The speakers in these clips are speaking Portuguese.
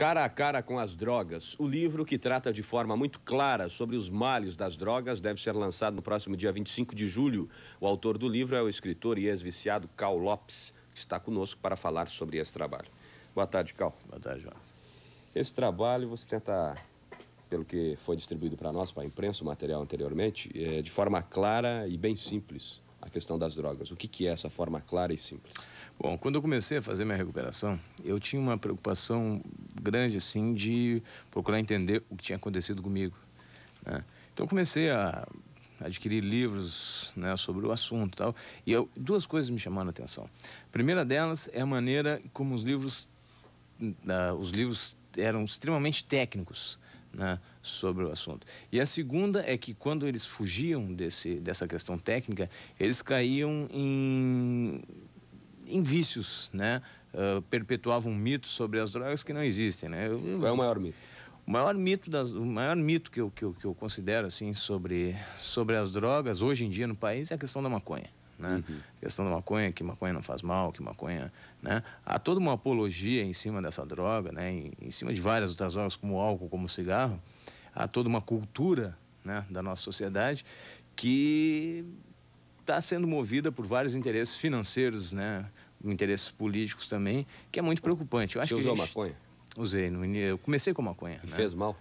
Cara a Cara com as Drogas. O livro que trata de forma muito clara sobre os males das drogas deve ser lançado no próximo dia 25 de julho. O autor do livro é o escritor e ex-viciado Cal Lopes, que está conosco para falar sobre esse trabalho. Boa tarde, Cal. Boa tarde, Jonas. Esse trabalho você tenta, pelo que foi distribuído para nós, para a imprensa, o material anteriormente, é, de forma clara e bem simples, a questão das drogas. O que, que é essa forma clara e simples? Bom, quando eu comecei a fazer minha recuperação, eu tinha uma preocupação grande, assim, de procurar entender o que tinha acontecido comigo. Né? Então, comecei a adquirir livros né, sobre o assunto e tal. E eu, duas coisas me chamaram a atenção. A primeira delas é a maneira como os livros, uh, os livros eram extremamente técnicos né, sobre o assunto. E a segunda é que quando eles fugiam desse, dessa questão técnica, eles caíam em, em vícios, né? Uh, perpetuavam mitos sobre as drogas que não existem, né? Eu, Qual é o maior mito? O maior mito, das, o maior mito que, eu, que, eu, que eu considero assim, sobre, sobre as drogas hoje em dia no país é a questão da maconha né? Uhum. A questão da maconha, que maconha não faz mal, que maconha, né? Há toda uma apologia em cima dessa droga, né? Em, em cima de várias outras drogas, como álcool, como cigarro. Há toda uma cultura, né? Da nossa sociedade que está sendo movida por vários interesses financeiros, né? Interesses políticos também, que é muito preocupante. Eu acho Você que usou gente... maconha? Usei. No... Eu comecei com maconha. E né? fez mal?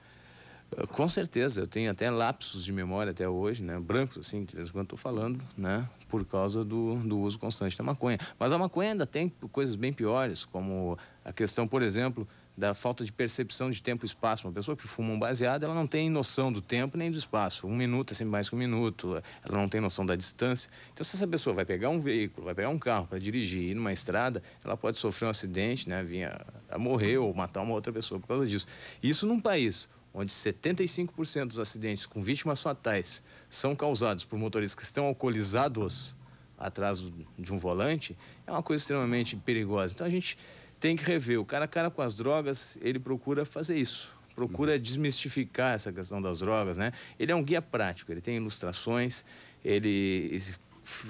Ah, com certeza, eu tenho até lapsos de memória até hoje, né? Brancos, assim, de vez em quando estou falando, né? Por causa do, do uso constante da maconha. Mas a maconha ainda tem coisas bem piores, como a questão, por exemplo, da falta de percepção de tempo e espaço. Uma pessoa que fuma um baseado, ela não tem noção do tempo nem do espaço. Um minuto é sempre mais que um minuto, ela não tem noção da distância. Então, se essa pessoa vai pegar um veículo, vai pegar um carro para dirigir ir numa estrada, ela pode sofrer um acidente, né? Vinha a morrer ou matar uma outra pessoa por causa disso. Isso num país onde 75% dos acidentes com vítimas fatais são causados por motoristas que estão alcoolizados atrás de um volante, é uma coisa extremamente perigosa. Então a gente tem que rever. O cara cara com as drogas, ele procura fazer isso. Procura uhum. desmistificar essa questão das drogas, né? Ele é um guia prático, ele tem ilustrações, ele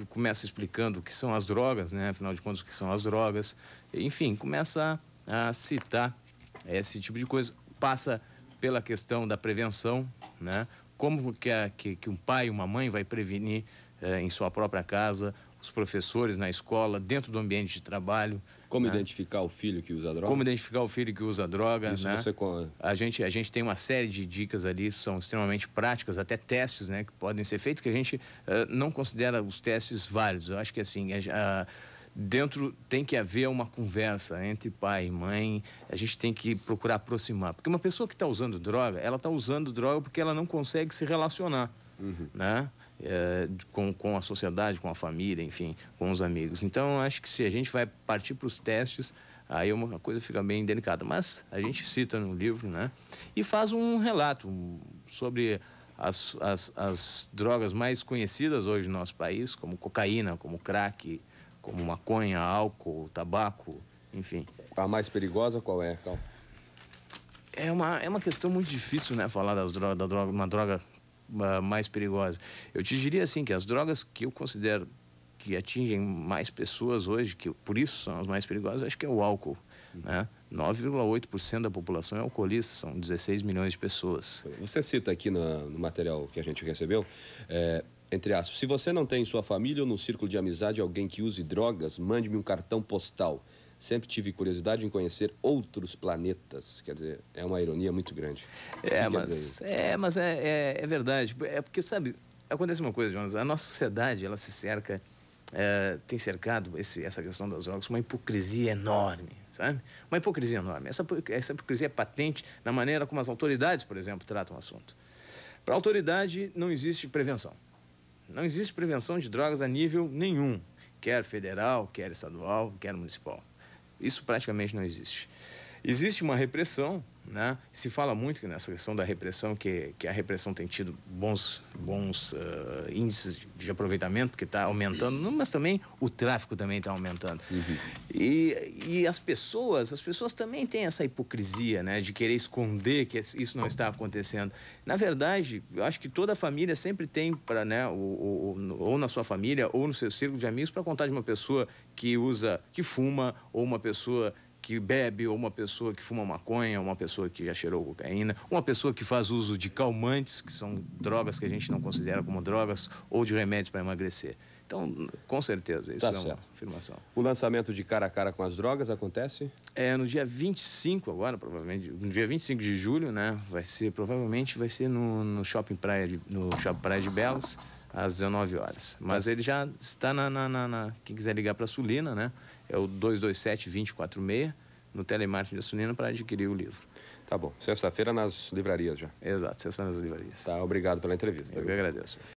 começa explicando o que são as drogas, né? Afinal de contas, o que são as drogas. Enfim, começa a, a citar esse tipo de coisa. Passa pela questão da prevenção, né? Como que, a, que, que um pai, uma mãe vai prevenir eh, em sua própria casa, os professores na escola, dentro do ambiente de trabalho. Como né? identificar o filho que usa droga? Como identificar o filho que usa droga, Isso né? você... A gente, a gente tem uma série de dicas ali, são extremamente práticas, até testes, né? Que podem ser feitos, que a gente uh, não considera os testes válidos. Eu acho que assim... A, a dentro tem que haver uma conversa entre pai e mãe. A gente tem que procurar aproximar. Porque uma pessoa que está usando droga, ela está usando droga porque ela não consegue se relacionar uhum. né? É, com, com a sociedade, com a família, enfim, com os amigos. Então, acho que se a gente vai partir para os testes, aí é uma coisa fica bem delicada. Mas a gente cita no livro né? e faz um relato sobre. As, as, as drogas mais conhecidas hoje no nosso país, como cocaína, como crack, como maconha, álcool, tabaco, enfim. A mais perigosa qual é, Cal? É uma, é uma questão muito difícil, né, falar das drogas, da droga, uma droga uh, mais perigosa. Eu te diria assim que as drogas que eu considero que atingem mais pessoas hoje, que por isso são as mais perigosas, acho que é o álcool, né? 9,8% da população é alcoolista, são 16 milhões de pessoas. Você cita aqui no material que a gente recebeu, é, entre aspas, se você não tem em sua família ou no círculo de amizade alguém que use drogas, mande-me um cartão postal. Sempre tive curiosidade em conhecer outros planetas. Quer dizer, é uma ironia muito grande. É, mas, é, mas é, é, é, verdade. É porque, sabe, acontece uma coisa, Jonas, a nossa sociedade, ela se cerca, é, tem cercado esse, essa questão das drogas, uma hipocrisia enorme sabe? Uma hipocrisia enorme. Essa, essa hipocrisia é patente na maneira como as autoridades, por exemplo, tratam o assunto. Para a autoridade, não existe prevenção. Não existe prevenção de drogas a nível nenhum, quer federal, quer estadual, quer municipal. Isso praticamente não existe. Existe uma repressão né? Se fala muito nessa questão da repressão, que, que a repressão tem tido bons, bons uh, índices de, aproveitamento, porque está aumentando, mas também o tráfico também está aumentando. Uhum. E, e as pessoas, as pessoas também têm essa hipocrisia né, de querer esconder que isso não está acontecendo. Na verdade, eu acho que toda família sempre tem, para né, ou, ou, ou na sua família, ou no seu círculo de amigos, para contar de uma pessoa que usa, que fuma, ou uma pessoa que bebe, ou uma pessoa que fuma maconha, uma pessoa que já cheirou cocaína, uma pessoa que faz uso de calmantes, que são drogas que a gente não considera como drogas, ou de remédios para emagrecer. Então, com certeza, isso tá é certo. uma afirmação. O lançamento de cara a cara com as drogas acontece? É no dia 25 agora, provavelmente, no dia 25 de julho, né? Vai ser, provavelmente vai ser no, no Shopping Praia de, no Shopping Praia de Belas às 19 horas. Mas tá. ele já está na. na, na, na quem quiser ligar para a Sulina, né? É o 227-246, no telemarketing da Sulina, para adquirir o livro. Tá bom. Sexta-feira nas livrarias já. Exato, sexta feira nas livrarias. Tá, obrigado pela entrevista. Eu que agradeço.